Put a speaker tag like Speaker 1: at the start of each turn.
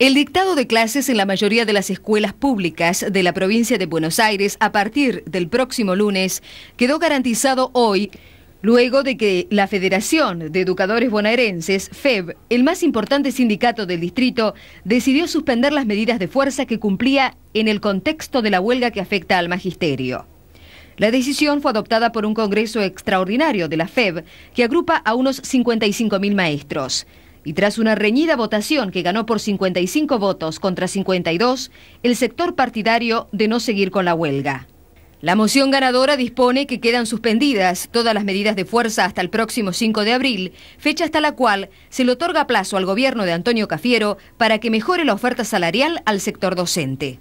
Speaker 1: El dictado
Speaker 2: de clases en la mayoría de las escuelas públicas de la provincia de Buenos Aires a partir del próximo lunes quedó garantizado hoy luego de que la Federación de Educadores Bonaerenses, FEB, el más importante sindicato del distrito, decidió suspender las medidas de fuerza que cumplía en el contexto de la huelga que afecta al magisterio. La decisión fue adoptada por un congreso extraordinario de la FEB que agrupa a unos 55.000 maestros. Y tras una reñida votación que ganó por 55 votos contra 52, el sector partidario de no seguir con la huelga. La moción ganadora dispone que quedan suspendidas todas las medidas de fuerza hasta el próximo 5 de abril, fecha hasta la cual se le otorga plazo al gobierno de Antonio Cafiero para que mejore la oferta salarial al sector docente.